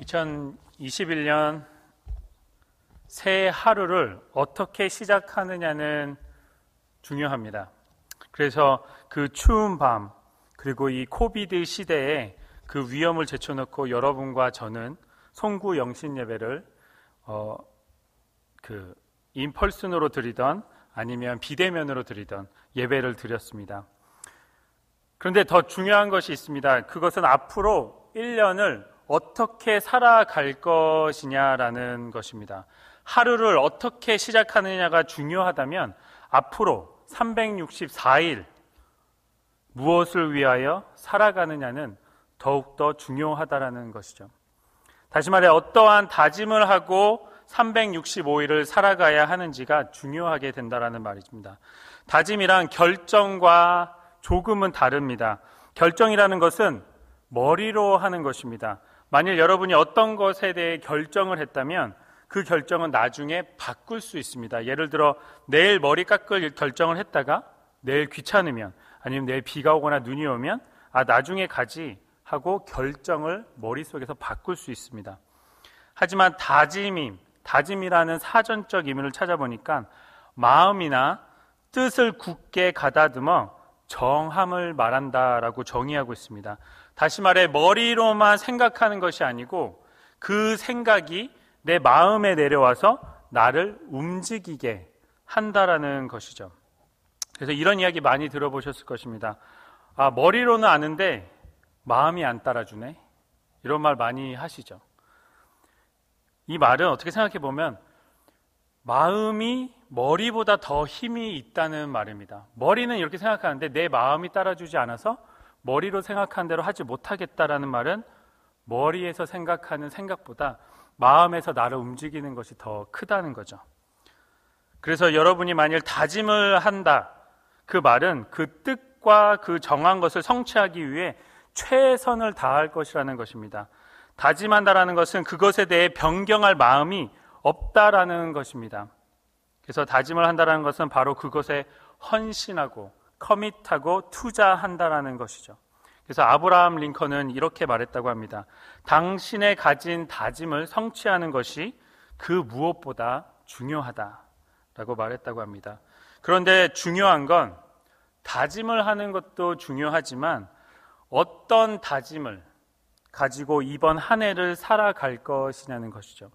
2021년 새 하루를 어떻게 시작하느냐는 중요합니다. 그래서 그 추운 밤, 그리고 이 코비드 시대에 그 위험을 제쳐놓고 여러분과 저는 송구 영신 예배를 어, 그 인펄슨으로 드리던 아니면 비대면으로 드리던 예배를 드렸습니다. 그런데 더 중요한 것이 있습니다. 그것은 앞으로 1년을 어떻게 살아갈 것이냐라는 것입니다. 하루를 어떻게 시작하느냐가 중요하다면 앞으로 364일 무엇을 위하여 살아가느냐는 더욱더 중요하다라는 것이죠. 다시 말해 어떠한 다짐을 하고 365일을 살아가야 하는지가 중요하게 된다라는 말입니다. 다짐이란 결정과 조금은 다릅니다. 결정이라는 것은 머리로 하는 것입니다. 만일 여러분이 어떤 것에 대해 결정을 했다면 그 결정은 나중에 바꿀 수 있습니다. 예를 들어 내일 머리 깎을 결정을 했다가 내일 귀찮으면 아니면 내일 비가 오거나 눈이 오면 아 나중에 가지 하고 결정을 머릿속에서 바꿀 수 있습니다. 하지만 다짐임, 다짐이라는 사전적 의미를 찾아보니까 마음이나 뜻을 굳게 가다듬어 정함을 말한다라고 정의하고 있습니다. 다시 말해 머리로만 생각하는 것이 아니고 그 생각이 내 마음에 내려와서 나를 움직이게 한다라는 것이죠. 그래서 이런 이야기 많이 들어보셨을 것입니다. 아, 머리로는 아는데 마음이 안 따라주네. 이런 말 많이 하시죠. 이 말은 어떻게 생각해 보면 마음이 머리보다 더 힘이 있다는 말입니다. 머리는 이렇게 생각하는데 내 마음이 따라주지 않아서 머리로 생각한 대로 하지 못하겠다라는 말은 머리에서 생각하는 생각보다 마음에서 나를 움직이는 것이 더 크다는 거죠. 그래서 여러분이 만일 다짐을 한다. 그 말은 그 뜻과 그 정한 것을 성취하기 위해 최선을 다할 것이라는 것입니다. 다짐한다라는 것은 그것에 대해 변경할 마음이 없다라는 것입니다. 그래서 다짐을 한다라는 것은 바로 그것에 헌신하고 커밋하고 투자한다라는 것이죠. 그래서 아브라함 링컨은 이렇게 말했다고 합니다. 당신의 가진 다짐을 성취하는 것이 그 무엇보다 중요하다라고 말했다고 합니다. 그런데 중요한 건 다짐을 하는 것도 중요하지만 어떤 다짐을 가지고 이번 한 해를 살아갈 것이냐는 것이죠.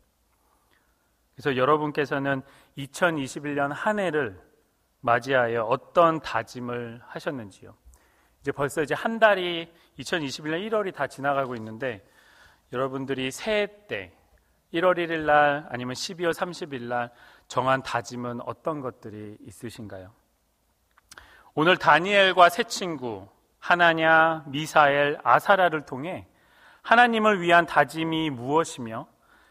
그래서 여러분께서는 2021년 한 해를 맞이하여 어떤 다짐을 하셨는지요. 이제 벌써 이제 한 달이 2021년 1월이 다 지나가고 있는데 여러분들이 새해 때 1월 1일 날 아니면 12월 30일 날 정한 다짐은 어떤 것들이 있으신가요? 오늘 다니엘과 새 친구 하나냐, 미사엘, 아사라를 통해 하나님을 위한 다짐이 무엇이며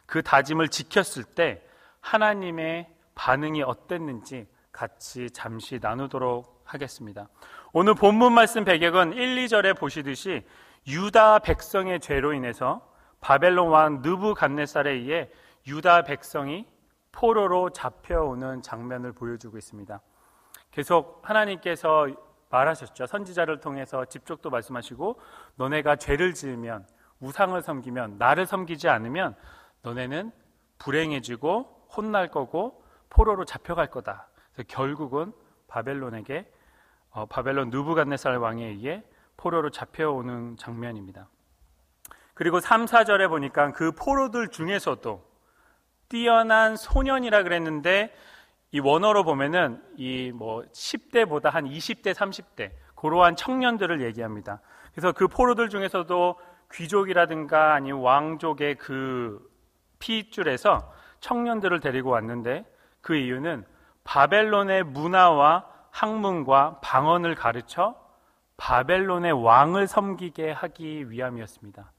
그 다짐을 지켰을 때 하나님의 반응이 어땠는지 같이 잠시 나누도록 하겠습니다. 오늘 본문 말씀 배경은 1, 2절에 보시듯이 유다 백성의 죄로 인해서 바벨론 왕 느부갓네살에 의해 유다 백성이 포로로 잡혀오는 장면을 보여주고 있습니다. 계속 하나님께서 말하셨죠. 선지자를 통해서 집적도 말씀하시고 너네가 죄를 지으면 우상을 섬기면 나를 섬기지 않으면 너네는 불행해지고 혼날 거고 포로로 잡혀갈 거다. 그래서 결국은 바벨론에게 어, 바벨론 누부갓네살 왕에 의해 포로로 잡혀오는 장면입니다. 그리고 3, 4절에 보니까 그 포로들 중에서도 뛰어난 소년이라 그랬는데 이 원어로 보면은 이 뭐 10대보다 한 20대, 30대 고러한 청년들을 얘기합니다. 그래서 그 포로들 중에서도 귀족이라든가 아니면 왕족의 그핏줄에서 청년들을 데리고 왔는데 그 이유는 바벨론의 문화와 학문과 방언을 가르쳐 바벨론의 왕을 섬기게 하기 위함이었습니다.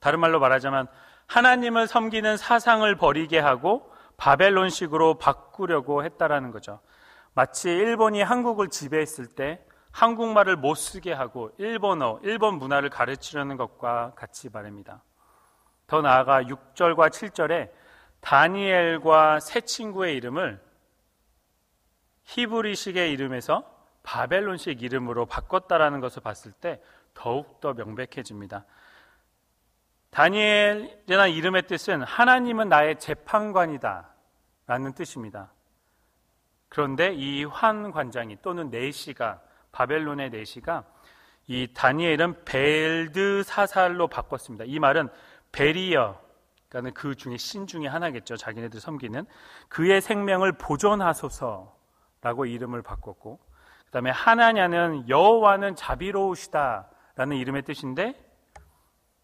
다른 말로 말하자면 하나님을 섬기는 사상을 버리게 하고 바벨론식으로 바꾸려고 했다라는 거죠. 마치 일본이 한국을 지배했을 때 한국말을 못 쓰게 하고 일본어, 일본 문화를 가르치려는 것과 같이 말입니다. 더 나아가 6절과 7절에 다니엘과 새 친구의 이름을 히브리식의 이름에서 바벨론식 이름으로 바꿨다라는 것을 봤을 때 더욱더 명백해집니다. 다니엘이라는 이름의 뜻은 하나님은 나의 재판관이다 라는 뜻입니다. 그런데 이 환관장이 또는 내시가 바벨론의 내시가 이 다니엘은 벨드사살로 바꿨습니다. 이 말은 베리어 그그 중에 신 중에 하나겠죠. 자기네들 섬기는 그의 생명을 보존하소서 라고 이름을 바꿨고 그 다음에 하나냐는 여호와는 자비로우시다라는 이름의 뜻인데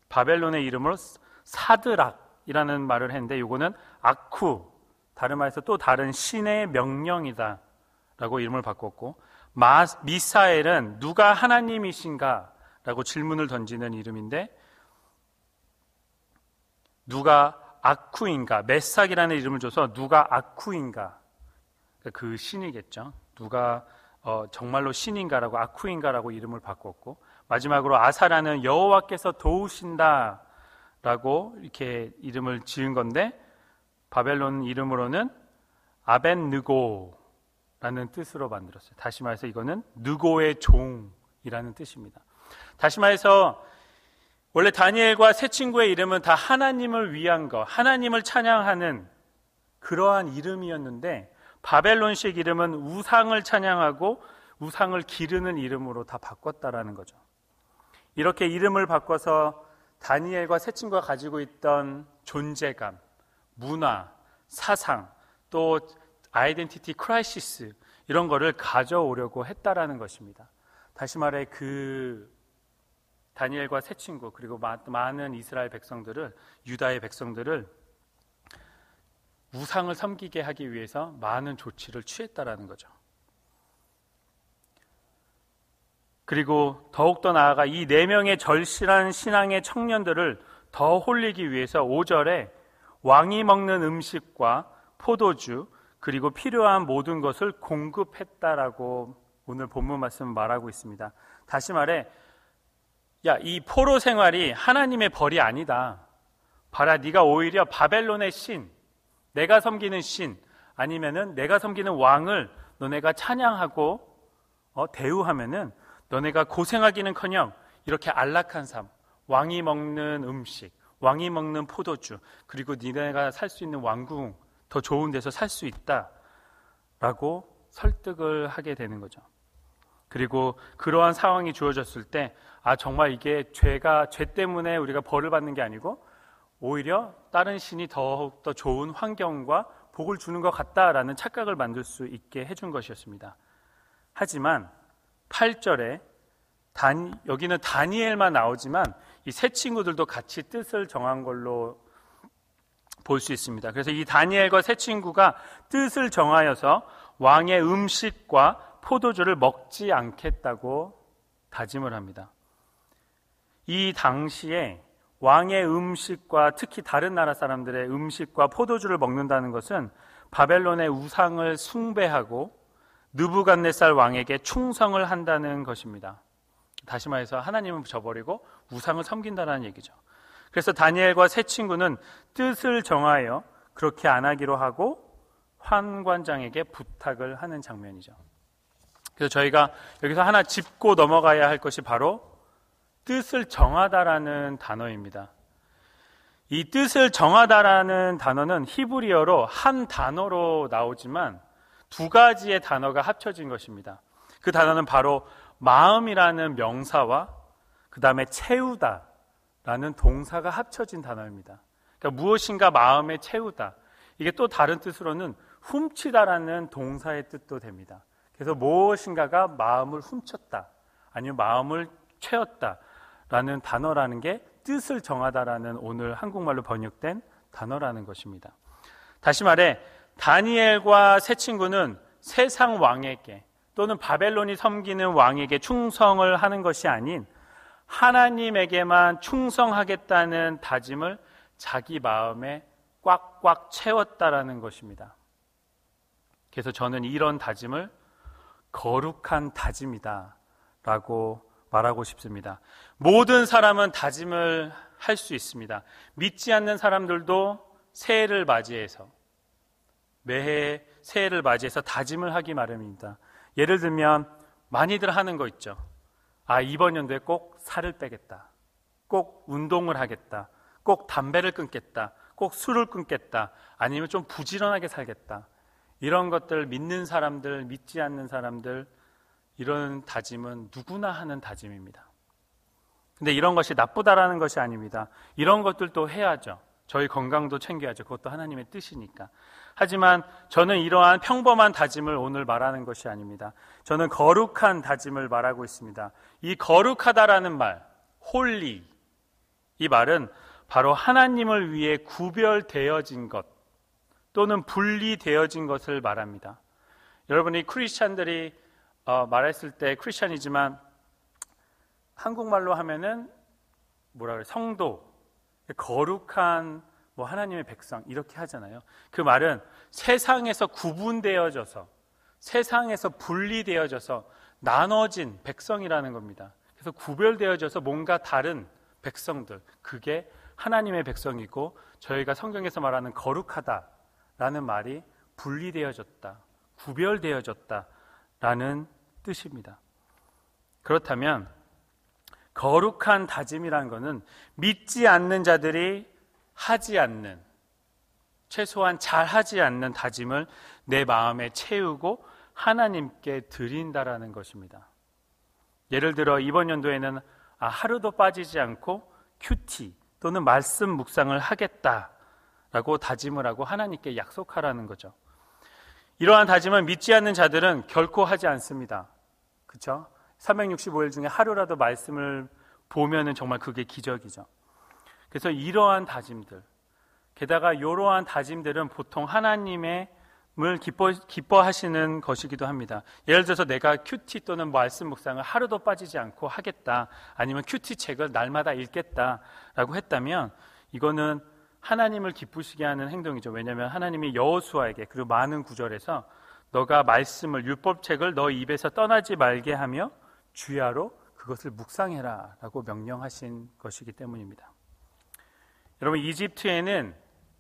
바벨론의 이름으로 사드락이라는 말을 했는데 이거는 아쿠 다른 말에서 또 다른 신의 명령이다 라고 이름을 바꿨고 마, 미사엘은 누가 하나님이신가 라고 질문을 던지는 이름인데 누가 아쿠인가 메삭이라는 이름을 줘서 누가 아쿠인가 그러니까 그 신이겠죠. 누가 어, 정말로 신인가라고 아쿠인가라고 이름을 바꿨고 마지막으로 아사라는 여호와께서 도우신다라고 이렇게 이름을 지은 건데 바벨론 이름으로는 아벤느고라는 뜻으로 만들었어요. 다시 말해서 이거는 느고의 종이라는 뜻입니다. 다시 말해서 원래 다니엘과 새 친구의 이름은 다 하나님을 위한 것, 하나님을 찬양하는 그러한 이름이었는데 바벨론식 이름은 우상을 찬양하고 우상을 기르는 이름으로 다 바꿨다라는 거죠. 이렇게 이름을 바꿔서 다니엘과 새 친구가 가지고 있던 존재감, 문화, 사상, 또 아이덴티티 크라이시스 이런 거를 가져오려고 했다라는 것입니다. 다시 말해 그 다니엘과 새 친구 그리고 많은 이스라엘 백성들을 유다의 백성들을 우상을 섬기게 하기 위해서 많은 조치를 취했다라는 거죠. 그리고 더욱더 나아가 이 네 명의 절실한 신앙의 청년들을 더 홀리기 위해서 5절에 왕이 먹는 음식과 포도주 그리고 필요한 모든 것을 공급했다라고 오늘 본문 말씀 말하고 있습니다. 다시 말해 야, 이 포로 생활이 하나님의 벌이 아니다. 봐라 네가 오히려 바벨론의 신 내가 섬기는 신 아니면은 내가 섬기는 왕을 너네가 찬양하고 어, 대우하면은 너네가 고생하기는커녕 이렇게 안락한 삶, 왕이 먹는 음식, 왕이 먹는 포도주, 그리고 니네가 살 수 있는 왕궁 더 좋은 데서 살 수 있다라고 설득을 하게 되는 거죠. 그리고 그러한 상황이 주어졌을 때, 아 정말 이게 죄가 죄 때문에 우리가 벌을 받는 게 아니고 오히려 다른 신이 더욱더 좋은 환경과 복을 주는 것 같다라는 착각을 만들 수 있게 해준 것이었습니다. 하지만 8절에 단, 여기는 다니엘만 나오지만 이 세 친구들도 같이 뜻을 정한 걸로 볼 수 있습니다. 그래서 이 다니엘과 세 친구가 뜻을 정하여서 왕의 음식과 포도주를 먹지 않겠다고 다짐을 합니다. 이 당시에 왕의 음식과 특히 다른 나라 사람들의 음식과 포도주를 먹는다는 것은 바벨론의 우상을 숭배하고 느부갓네살 왕에게 충성을 한다는 것입니다. 다시 말해서 하나님을 저버리고 우상을 섬긴다는 얘기죠. 그래서 다니엘과 세 친구는 뜻을 정하여 그렇게 안 하기로 하고 환관장에게 부탁을 하는 장면이죠. 그래서 저희가 여기서 하나 짚고 넘어가야 할 것이 바로 뜻을 정하다라는 단어입니다. 이 뜻을 정하다라는 단어는 히브리어로 한 단어로 나오지만 두 가지의 단어가 합쳐진 것입니다. 그 단어는 바로 마음이라는 명사와 그 다음에 채우다라는 동사가 합쳐진 단어입니다. 그러니까 무엇인가 마음에 채우다. 이게 또 다른 뜻으로는 훔치다라는 동사의 뜻도 됩니다. 그래서 무엇인가가 마음을 훔쳤다. 아니면 마음을 채웠다. 라는 단어라는 게 뜻을 정하다라는 오늘 한국말로 번역된 단어라는 것입니다. 다시 말해, 다니엘과 세 친구는 세상 왕에게 또는 바벨론이 섬기는 왕에게 충성을 하는 것이 아닌 하나님에게만 충성하겠다는 다짐을 자기 마음에 꽉꽉 채웠다라는 것입니다. 그래서 저는 이런 다짐을 거룩한 다짐이다 라고 말하고 싶습니다. 모든 사람은 다짐을 할 수 있습니다. 믿지 않는 사람들도 새해를 맞이해서 매해 새해를 맞이해서 다짐을 하기 마련입니다. 예를 들면 많이들 하는 거 있죠. 아, 이번 연도에 꼭 살을 빼겠다. 꼭 운동을 하겠다. 꼭 담배를 끊겠다. 꼭 술을 끊겠다. 아니면 좀 부지런하게 살겠다. 이런 것들 믿는 사람들, 믿지 않는 사람들, 이런 다짐은 누구나 하는 다짐입니다. 근데 이런 것이 나쁘다라는 것이 아닙니다. 이런 것들도 해야죠. 저희 건강도 챙겨야죠. 그것도 하나님의 뜻이니까. 하지만 저는 이러한 평범한 다짐을 오늘 말하는 것이 아닙니다. 저는 거룩한 다짐을 말하고 있습니다. 이 거룩하다라는 말, 홀리. 이 말은 바로 하나님을 위해 구별되어진 것 또는 분리되어진 것을 말합니다. 여러분이 크리스찬들이 어, 말했을 때 크리스천이지만 한국말로 하면은 뭐라 그래 성도 거룩한 뭐 하나님의 백성 이렇게 하잖아요. 그 말은 세상에서 구분되어져서 세상에서 분리되어져서 나눠진 백성이라는 겁니다. 그래서 구별되어져서 뭔가 다른 백성들 그게 하나님의 백성이고 저희가 성경에서 말하는 거룩하다라는 말이 분리되어졌다, 구별되어졌다라는 뜻입니다. 그렇다면 거룩한 다짐이라는 것은 믿지 않는 자들이 하지 않는 최소한 잘 하지 않는 다짐을 내 마음에 채우고 하나님께 드린다라는 것입니다. 예를 들어 이번 연도에는 아, 하루도 빠지지 않고 큐티 또는 말씀 묵상을 하겠다라고 다짐을 하고 하나님께 약속하라는 거죠. 이러한 다짐을 믿지 않는 자들은 결코 하지 않습니다. 그렇죠? 365일 중에 하루라도 말씀을 보면은 정말 그게 기적이죠. 그래서 이러한 다짐들, 게다가 이러한 다짐들은 보통 하나님의 을 기뻐, 기뻐하시는 것이기도 합니다. 예를 들어서 내가 큐티 또는 말씀 뭐 묵상을 하루도 빠지지 않고 하겠다, 아니면 큐티 책을 날마다 읽겠다라고 했다면 이거는 하나님을 기쁘시게 하는 행동이죠. 왜냐하면 하나님이 여호수아에게 그리고 많은 구절에서 너가 말씀을 율법책을 너 입에서 떠나지 말게 하며 주야로 그것을 묵상해라라고 명령하신 것이기 때문입니다. 여러분 이집트에는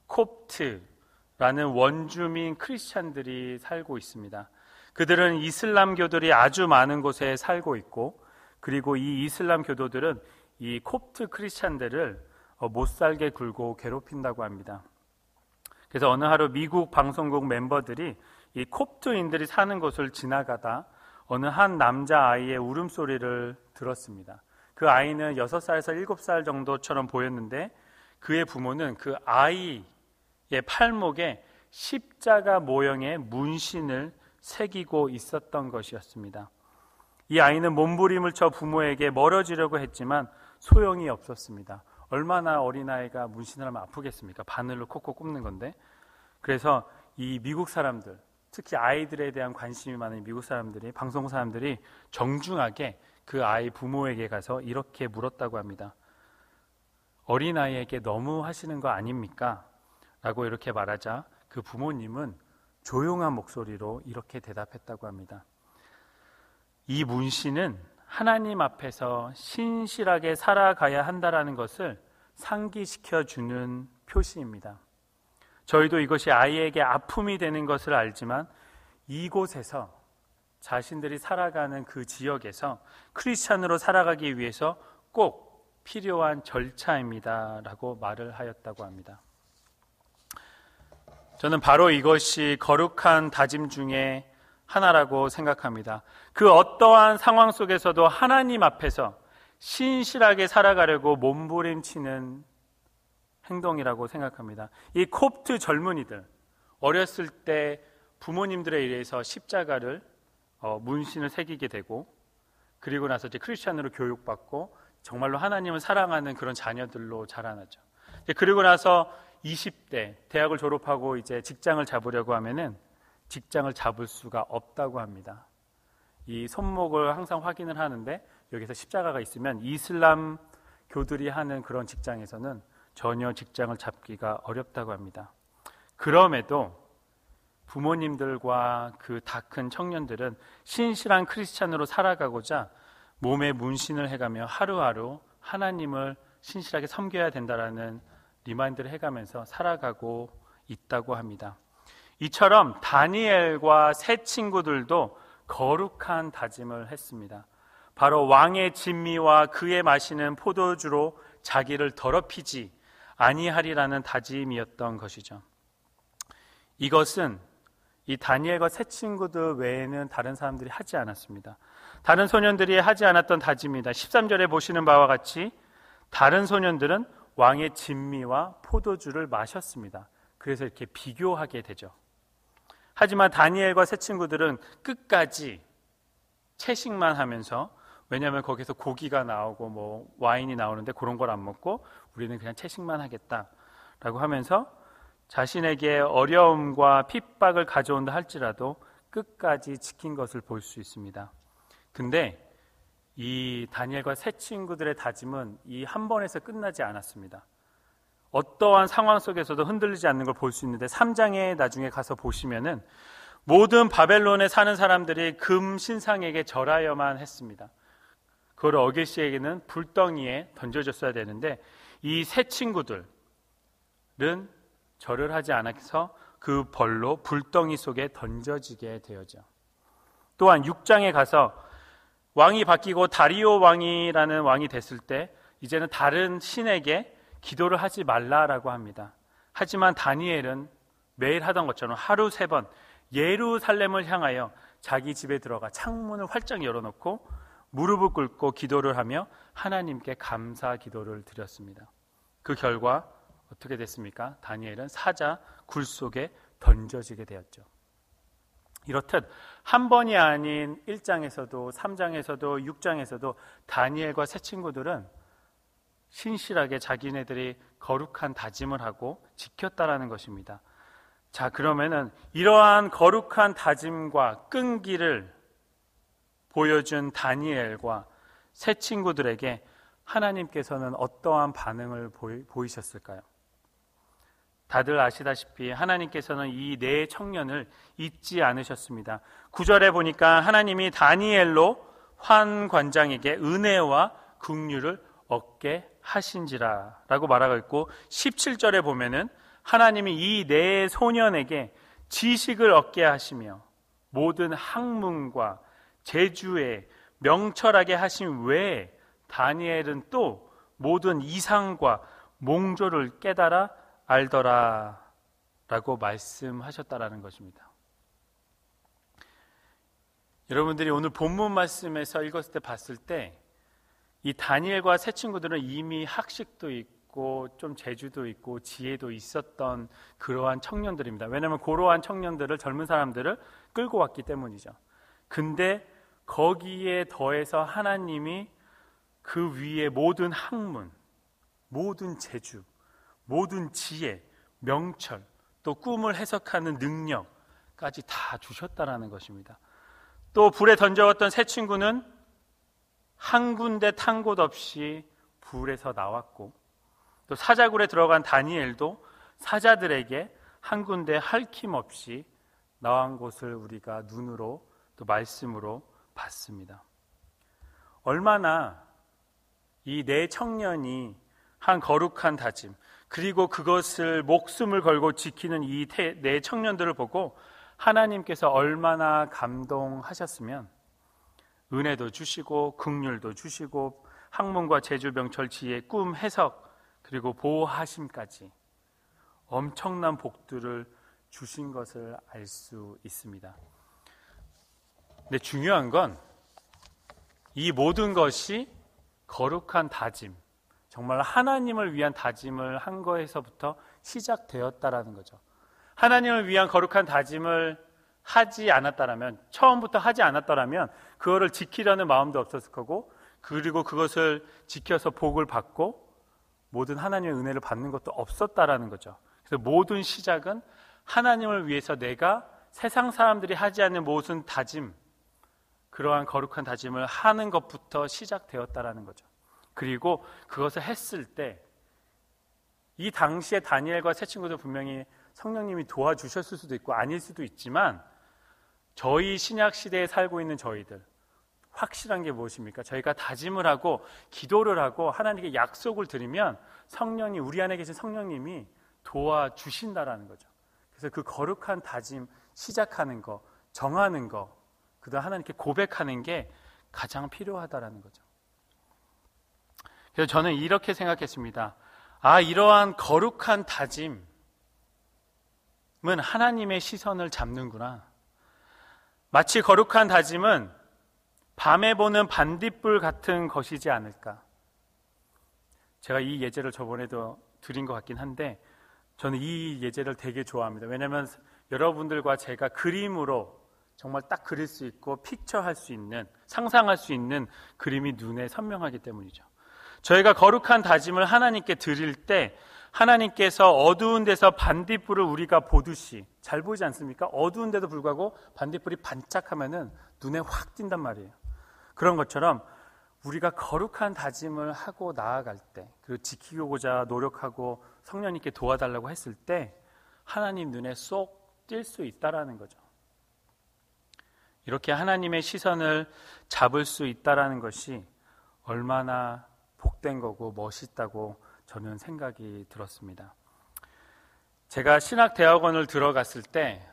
콥트라는 원주민 크리스찬들이 살고 있습니다. 그들은 이슬람교들이 아주 많은 곳에 살고 있고 그리고 이 이슬람교도들은 이 콥트 크리스찬들을 어, 못 살게 굴고 괴롭힌다고 합니다. 그래서 어느 하루 미국 방송국 멤버들이 이 콥트인들이 사는 곳을 지나가다 어느 한 남자 아이의 울음소리를 들었습니다. 그 아이는 6살에서 7살 정도처럼 보였는데 그의 부모는 그 아이의 팔목에 십자가 모형의 문신을 새기고 있었던 것이었습니다. 이 아이는 몸부림을 쳐 부모에게 멀어지려고 했지만 소용이 없었습니다. 얼마나 어린아이가 문신하면 을 아프겠습니까? 바늘로 콕콕 꼽는 건데. 그래서 이 미국 사람들, 특히 아이들에 대한 관심이 많은 미국 사람들이, 방송 사람들이 정중하게 그 아이 부모에게 가서 이렇게 물었다고 합니다. 어린아이에게 너무 하시는 거 아닙니까? 라고 이렇게 말하자 그 부모님은 조용한 목소리로 이렇게 대답했다고 합니다. 이 문신은 하나님 앞에서 신실하게 살아가야 한다라는 것을 상기시켜 주는 표시입니다. 저희도 이것이 아이에게 아픔이 되는 것을 알지만 이곳에서 자신들이 살아가는 그 지역에서 크리스천으로 살아가기 위해서 꼭 필요한 절차입니다라고 말을 하였다고 합니다. 저는 바로 이것이 거룩한 다짐 중에 하나라고 생각합니다. 그 어떠한 상황 속에서도 하나님 앞에서 신실하게 살아가려고 몸부림치는 행동이라고 생각합니다. 이 콥트 젊은이들, 어렸을 때 부모님들에 의해서 십자가를 어, 문신을 새기게 되고 그리고 나서 이제 크리스천으로 교육받고 정말로 하나님을 사랑하는 그런 자녀들로 자라나죠. 그리고 나서 20대 대학을 졸업하고 이제 직장을 잡으려고 하면은 직장을 잡을 수가 없다고 합니다. 이 손목을 항상 확인을 하는데 여기서 십자가가 있으면 이슬람 교들이 하는 그런 직장에서는 전혀 직장을 잡기가 어렵다고 합니다. 그럼에도 부모님들과 그 다 큰 청년들은 신실한 크리스찬으로 살아가고자 몸에 문신을 해가며 하루하루 하나님을 신실하게 섬겨야 된다라는 리마인드를 해가면서 살아가고 있다고 합니다. 이처럼 다니엘과 세 친구들도 거룩한 다짐을 했습니다. 바로 왕의 진미와 그의 마시는 포도주로 자기를 더럽히지 아니하리라는 다짐이었던 것이죠. 이것은 이 다니엘과 세 친구들 외에는 다른 사람들이 하지 않았습니다. 다른 소년들이 하지 않았던 다짐입니다. 13절에 보시는 바와 같이 다른 소년들은 왕의 진미와 포도주를 마셨습니다. 그래서 이렇게 비교하게 되죠. 하지만 다니엘과 세 친구들은 끝까지 채식만 하면서 왜냐하면 거기서 고기가 나오고 뭐 와인이 나오는데 그런 걸 안 먹고 우리는 그냥 채식만 하겠다라고 하면서 자신에게 어려움과 핍박을 가져온다 할지라도 끝까지 지킨 것을 볼 수 있습니다. 근데 이 다니엘과 세 친구들의 다짐은 이 한 번에서 끝나지 않았습니다. 어떠한 상황 속에서도 흔들리지 않는 걸 볼 수 있는데 3장에 나중에 가서 보시면은 모든 바벨론에 사는 사람들이 금 신상에게 절하여만 했습니다. 그걸 어게시에게는 불덩이에 던져줬어야 되는데 이 세 친구들은 절을 하지 않아서 그 벌로 불덩이 속에 던져지게 되었죠 또한 6장에 가서 왕이 바뀌고 다리오 왕이라는 왕이 됐을 때 이제는 다른 신에게 기도를 하지 말라라고 합니다. 하지만 다니엘은 매일 하던 것처럼 하루 세 번 예루살렘을 향하여 자기 집에 들어가 창문을 활짝 열어놓고 무릎을 꿇고 기도를 하며 하나님께 감사 기도를 드렸습니다. 그 결과 어떻게 됐습니까? 다니엘은 사자 굴 속에 던져지게 되었죠. 이렇듯 한 번이 아닌 1장에서도 3장에서도 6장에서도 다니엘과 새 친구들은 신실하게 자기네들이 거룩한 다짐을 하고 지켰다라는 것입니다. 자, 그러면은 이러한 거룩한 다짐과 끈기를 보여준 다니엘과 새 친구들에게 하나님께서는 어떠한 반응을 보이셨을까요? 다들 아시다시피 하나님께서는 이 네 청년을 잊지 않으셨습니다. 구절에 보니까 하나님이 다니엘로 환 관장에게 은혜와 긍휼을 얻게 하신지라 라고 말하고 있고 17절에 보면은 하나님이 이 네 소년에게 지식을 얻게 하시며 모든 학문과 제주에 명철하게 하신 외에 다니엘은 또 모든 이상과 몽조를 깨달아 알더라 라고 말씀하셨다라는 것입니다. 여러분들이 오늘 본문 말씀에서 읽었을 때 봤을 때이 다니엘과 세 친구들은 이미 학식도 있고 좀 재주도 있고 지혜도 있었던 그러한 청년들입니다. 왜냐하면 고러한 청년들을 젊은 사람들을 끌고 왔기 때문이죠. 근데 거기에 더해서 하나님이 그 위에 모든 학문, 모든 재주, 모든 지혜, 명철, 또 꿈을 해석하는 능력까지 다 주셨다라는 것입니다. 또 불에 던져왔던 세 친구는 한 군데 탄 곳 없이 불에서 나왔고 또 사자굴에 들어간 다니엘도 사자들에게 한 군데 할힘 없이 나온 곳을 우리가 눈으로 또 말씀으로 봤습니다. 얼마나 이 네 청년이 한 거룩한 다짐 그리고 그것을 목숨을 걸고 지키는 이 네 청년들을 보고 하나님께서 얼마나 감동하셨으면 은혜도 주시고 극률도 주시고 학문과 제주병 절치의 꿈 해석 그리고 보호하심까지 엄청난 복들을 주신 것을 알 수 있습니다. 근데 중요한 건 이 모든 것이 거룩한 다짐, 정말 하나님을 위한 다짐을 한 거에서부터 시작되었다라는 거죠. 하나님을 위한 거룩한 다짐을 하지 않았다라면 처음부터 하지 않았더라면 그거를 지키려는 마음도 없었을 거고 그리고 그것을 지켜서 복을 받고 모든 하나님의 은혜를 받는 것도 없었다라는 거죠. 그래서 모든 시작은 하나님을 위해서 내가 세상 사람들이 하지 않는 모든 다짐 그러한 거룩한 다짐을 하는 것부터 시작되었다라는 거죠. 그리고 그것을 했을 때 이 당시에 다니엘과 세 친구도 분명히 성령님이 도와주셨을 수도 있고 아닐 수도 있지만 저희 신약 시대에 살고 있는 저희들 확실한 게 무엇입니까? 저희가 다짐을 하고 기도를 하고 하나님께 약속을 드리면 성령이 우리 안에 계신 성령님이 도와주신다라는 거죠. 그래서 그 거룩한 다짐 시작하는 거, 정하는 거, 그다음 하나님께 고백하는 게 가장 필요하다라는 거죠. 그래서 저는 이렇게 생각했습니다. 아, 이러한 거룩한 다짐은 하나님의 시선을 잡는구나. 마치 거룩한 다짐은 밤에 보는 반딧불 같은 것이지 않을까. 제가 이 예제를 저번에도 드린 것 같긴 한데 저는 이 예제를 되게 좋아합니다. 왜냐하면 여러분들과 제가 그림으로 정말 딱 그릴 수 있고 픽처할 수 있는 상상할 수 있는 그림이 눈에 선명하기 때문이죠. 저희가 거룩한 다짐을 하나님께 드릴 때 하나님께서 어두운 데서 반딧불을 우리가 보듯이 잘 보이지 않습니까? 어두운데도 불구하고 반딧불이 반짝하면은 눈에 확 띈단 말이에요. 그런 것처럼 우리가 거룩한 다짐을 하고 나아갈 때, 그리고 지키고자 노력하고 성령님께 도와달라고 했을 때 하나님 눈에 쏙 띌 수 있다라는 거죠. 이렇게 하나님의 시선을 잡을 수 있다라는 것이 얼마나 복된 거고 멋있다고 저는 생각이 들었습니다. 제가 신학대학원을 들어갔을 때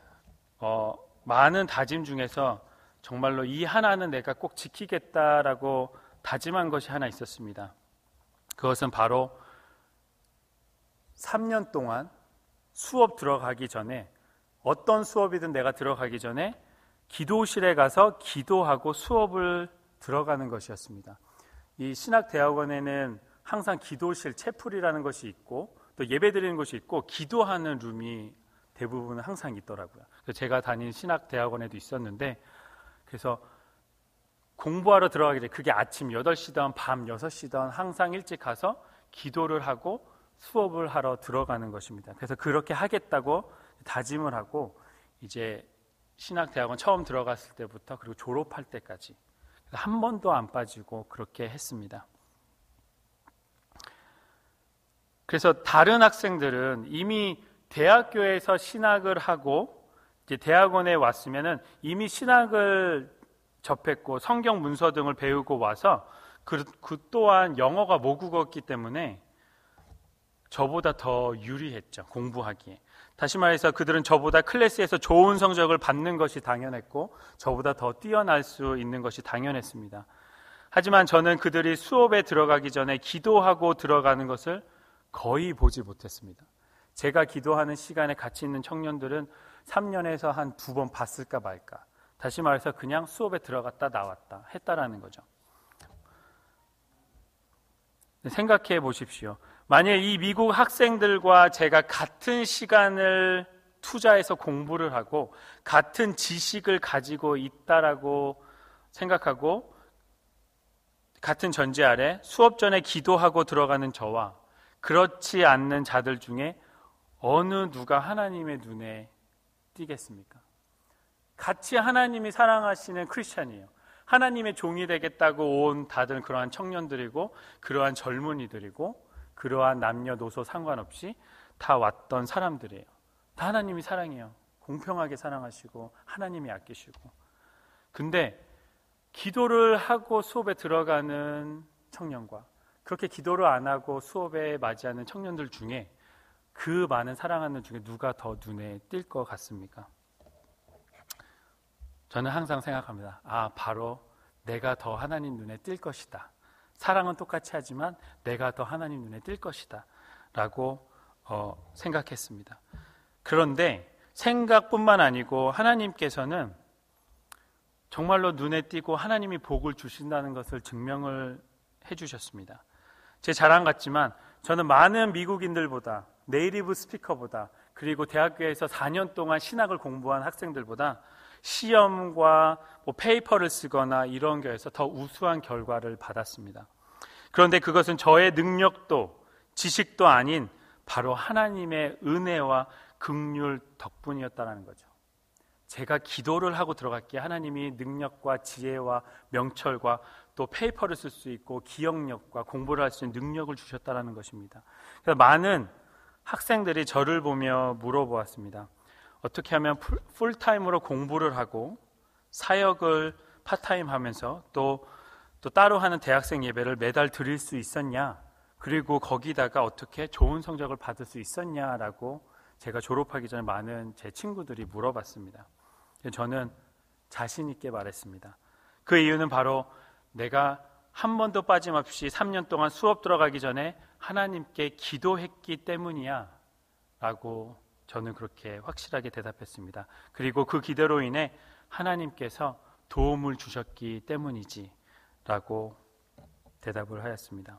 어, 많은 다짐 중에서 정말로 이 하나는 내가 꼭 지키겠다라고 다짐한 것이 하나 있었습니다. 그것은 바로 3년 동안 수업 들어가기 전에 어떤 수업이든 내가 들어가기 전에 기도실에 가서 기도하고 수업을 들어가는 것이었습니다. 이 신학대학원에는 항상 기도실 채플이라는 것이 있고 또 예배 드리는 것이 있고 기도하는 룸이 대부분 항상 있더라고요. 그래서 제가 다닌 신학 대학원에도 있었는데 그래서 공부하러 들어가게 돼. 그게 아침 8시든 밤 6시든 항상 일찍 가서 기도를 하고 수업을 하러 들어가는 것입니다. 그래서 그렇게 하겠다고 다짐을 하고 이제 신학대학원 처음 들어갔을 때부터 그리고 졸업할 때까지 한 번도 안 빠지고 그렇게 했습니다. 그래서 다른 학생들은 이미 대학교에서 신학을 하고 대학원에 왔으면은 이미 신학을 접했고 성경 문서 등을 배우고 와서 그, 그 또한 영어가 모국어였기 때문에 저보다 더 유리했죠 공부하기에 다시 말해서 그들은 저보다 클래스에서 좋은 성적을 받는 것이 당연했고 저보다 더 뛰어날 수 있는 것이 당연했습니다 하지만 저는 그들이 수업에 들어가기 전에 기도하고 들어가는 것을 거의 보지 못했습니다. 제가 기도하는 시간에 같이 있는 청년들은 3년에서 한 두 번 봤을까 말까. 다시 말해서 그냥 수업에 들어갔다 나왔다 했다라는 거죠. 생각해 보십시오. 만약 이 미국 학생들과 제가 같은 시간을 투자해서 공부를 하고 같은 지식을 가지고 있다라고 생각하고 같은 전제 아래 수업 전에 기도하고 들어가는 저와 그렇지 않는 자들 중에 어느 누가 하나님의 눈에 띄겠습니까? 같이 하나님이 사랑하시는 크리스찬이에요. 하나님의 종이 되겠다고 온 다들 그러한 청년들이고 그러한 젊은이들이고 그러한 남녀노소 상관없이 다 왔던 사람들이에요. 다 하나님이 사랑해요. 공평하게 사랑하시고 하나님이 아끼시고. 근데 기도를 하고 수업에 들어가는 청년과 그렇게 기도를 안 하고 수업에 맞이하는 청년들 중에 그 많은 사랑하는 중에 누가 더 눈에 띌 것 같습니까? 저는 항상 생각합니다. 아, 바로 내가 더 하나님 눈에 띌 것이다. 사랑은 똑같이 하지만 내가 더 하나님 눈에 띌 것이다. 라고 어, 생각했습니다. 그런데 생각뿐만 아니고 하나님께서는 정말로 눈에 띄고 하나님이 복을 주신다는 것을 증명을 해주셨습니다. 제 자랑 같지만 저는 많은 미국인들보다 네이티브 스피커보다 그리고 대학교에서 4년 동안 신학을 공부한 학생들보다 시험과 뭐 페이퍼를 쓰거나 이런 거에서 더 우수한 결과를 받았습니다. 그런데 그것은 저의 능력도 지식도 아닌 바로 하나님의 은혜와 긍휼 덕분이었다라는 거죠. 제가 기도를 하고 들어갔기에 하나님이 능력과 지혜와 명철과 또 페이퍼를 쓸 수 있고 기억력과 공부를 할 수 있는 능력을 주셨다라는 것입니다. 그래서 많은 학생들이 저를 보며 물어보았습니다. 어떻게 하면 풀, 풀타임으로 공부를 하고 사역을 파타임 하면서 또, 또 따로 하는 대학생 예배를 매달 드릴 수 있었냐? 그리고 거기다가 어떻게 좋은 성적을 받을 수 있었냐라고 제가 졸업하기 전에 많은 제 친구들이 물어봤습니다. 저는 자신있게 말했습니다. 그 이유는 바로 내가 한 번도 빠짐없이 3년 동안 수업 들어가기 전에 하나님께 기도했기 때문이야. 라고 저는 그렇게 확실하게 대답했습니다. 그리고 그 기대로 인해 하나님께서 도움을 주셨기 때문이지. 라고 대답을 하였습니다.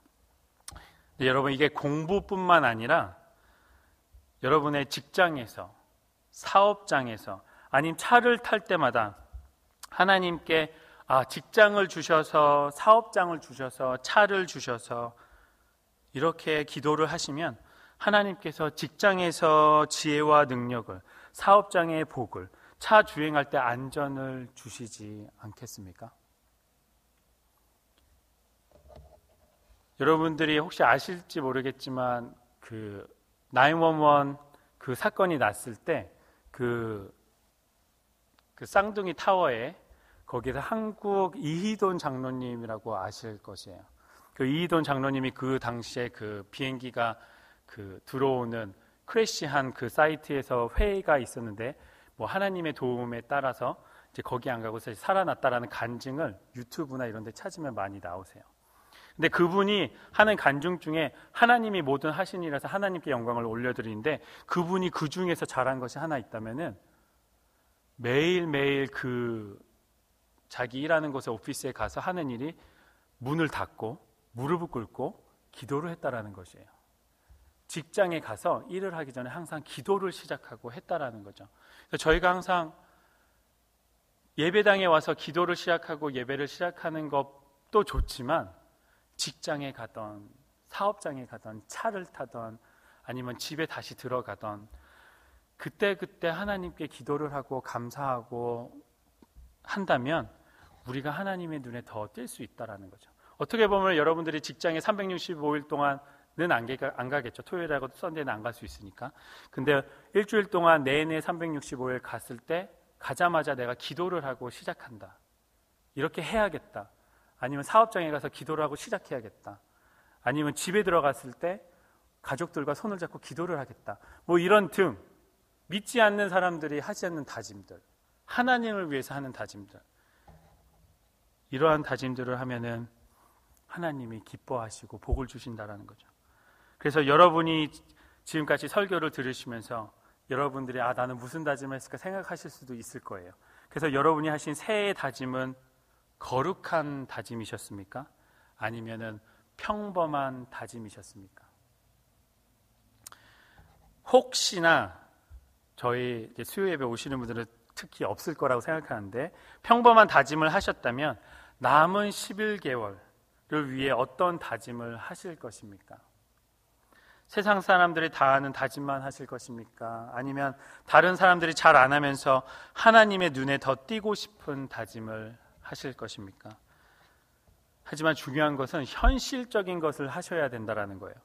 여러분, 이게 공부뿐만 아니라 여러분의 직장에서, 사업장에서, 아님 차를 탈 때마다 하나님께 아, 직장을 주셔서, 사업장을 주셔서, 차를 주셔서, 이렇게 기도를 하시면 하나님께서 직장에서 지혜와 능력을, 사업장의 복을, 차 주행할 때 안전을 주시지 않겠습니까? 여러분들이 혹시 아실지 모르겠지만 그 911그 그 사건이 났을 때 그 그 쌍둥이 타워에 거기서 한국 이희돈 장로님이라고 아실 것이에요. 그 이희돈 장로님이 그 당시에 그 비행기가 그 들어오는 크래시한 그 사이트에서 회의가 있었는데 뭐 하나님의 도움에 따라서 이제 거기 안 가고 서 살아났다라는 간증을 유튜브나 이런 데 찾으면 많이 나오세요. 근데 그분이 하는 간증 중에 하나님이 모든 하신이라서 하나님께 영광을 올려드리는데 그분이 그 중에서 잘한 것이 하나 있다면은 매일매일 그 자기 일하는 곳에 오피스에 가서 하는 일이 문을 닫고 무릎을 꿇고 기도를 했다라는 것이에요. 직장에 가서 일을 하기 전에 항상 기도를 시작하고 했다라는 거죠. 그래서 저희가 항상 예배당에 와서 기도를 시작하고 예배를 시작하는 것도 좋지만 직장에 가던 사업장에 가던 차를 타던 아니면 집에 다시 들어가던 그때그때 그때 하나님께 기도를 하고 감사하고 한다면 우리가 하나님의 눈에 더 띌 수 있다라는 거죠. 어떻게 보면 여러분들이 직장에 365일 동안은 안, 가, 안 가겠죠. 토요일하고 썬데이는 안 갈 수 있으니까. 근데 일주일 동안 내내 365일 갔을 때 가자마자 내가 기도를 하고 시작한다. 이렇게 해야겠다. 아니면 사업장에 가서 기도를 하고 시작해야겠다. 아니면 집에 들어갔을 때 가족들과 손을 잡고 기도를 하겠다. 뭐 이런 등 믿지 않는 사람들이 하지 않는 다짐들. 하나님을 위해서 하는 다짐들. 이러한 다짐들을 하면은 하나님이 기뻐하시고 복을 주신다라는 거죠. 그래서 여러분이 지금까지 설교를 들으시면서 여러분들이 아 나는 무슨 다짐을 했을까 생각하실 수도 있을 거예요. 그래서 여러분이 하신 새해 다짐은 거룩한 다짐이셨습니까? 아니면은 평범한 다짐이셨습니까? 혹시나 저희 수요 예배 오시는 분들은 특히 없을 거라고 생각하는데 평범한 다짐을 하셨다면 남은 11개월을 위해 어떤 다짐을 하실 것입니까? 세상 사람들이 다 아는 다짐만 하실 것입니까? 아니면 다른 사람들이 잘 안 하면서 하나님의 눈에 더 띄고 싶은 다짐을 하실 것입니까? 하지만 중요한 것은 현실적인 것을 하셔야 된다라는 거예요.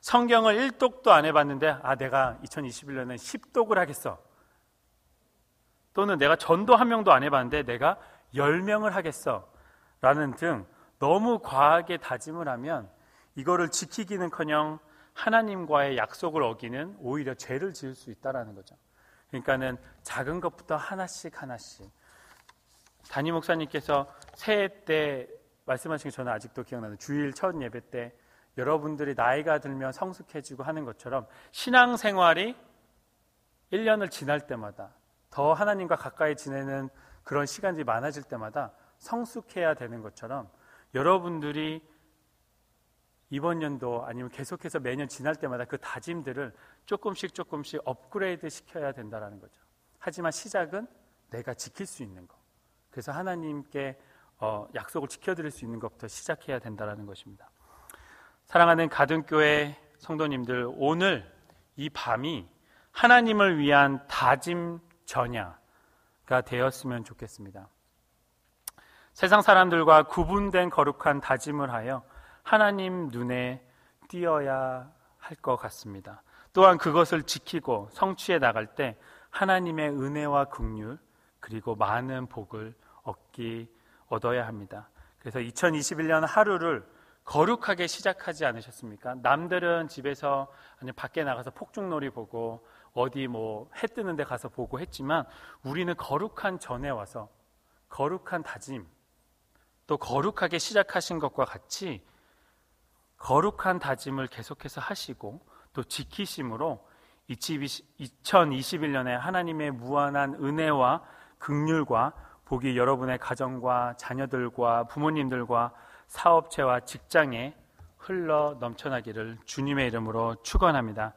성경을 1독도 안 해봤는데, 아, 내가 2021년에 10독을 하겠어. 또는 내가 전도 한 명도 안 해봤는데, 내가 10명을 하겠어. 라는 등 너무 과하게 다짐을 하면 이거를 지키기는커녕 하나님과의 약속을 어기는 오히려 죄를 지을 수 있다라는 거죠. 그러니까는 작은 것부터 하나씩 하나씩 단임 목사님께서 새해 때 말씀하신 게 저는 아직도 기억나는 주일 첫 예배 때 여러분들이 나이가 들면 성숙해지고 하는 것처럼 신앙생활이 1년을 지날 때마다 더 하나님과 가까이 지내는 그런 시간이 들 많아질 때마다 성숙해야 되는 것처럼 여러분들이 이번 연도 아니면 계속해서 매년 지날 때마다 그 다짐들을 조금씩 조금씩 업그레이드 시켜야 된다라는 거죠. 하지만 시작은 내가 지킬 수 있는 것. 그래서 하나님께 어, 약속을 지켜드릴 수 있는 것부터 시작해야 된다라는 것입니다. 사랑하는 가든교회 성도님들, 오늘 이 밤이 하나님을 위한 다짐 전야가 되었으면 좋겠습니다. 세상 사람들과 구분된 거룩한 다짐을 하여 하나님 눈에 띄어야 할 것 같습니다. 또한 그것을 지키고 성취해 나갈 때 하나님의 은혜와 극휼 그리고 많은 복을 얻기 얻어야 합니다. 그래서 2021년 하루를 거룩하게 시작하지 않으셨습니까? 남들은 집에서 아니 밖에 나가서 폭죽놀이 보고 어디 뭐 해 뜨는 데 가서 보고 했지만 우리는 거룩한 전에 와서 거룩한 다짐 또 거룩하게 시작하신 것과 같이 거룩한 다짐을 계속해서 하시고 또 지키심으로 2021년에 하나님의 무한한 은혜와 극률과 복이 여러분의 가정과 자녀들과 부모님들과 사업체와 직장에 흘러 넘쳐나기를 주님의 이름으로 축원합니다.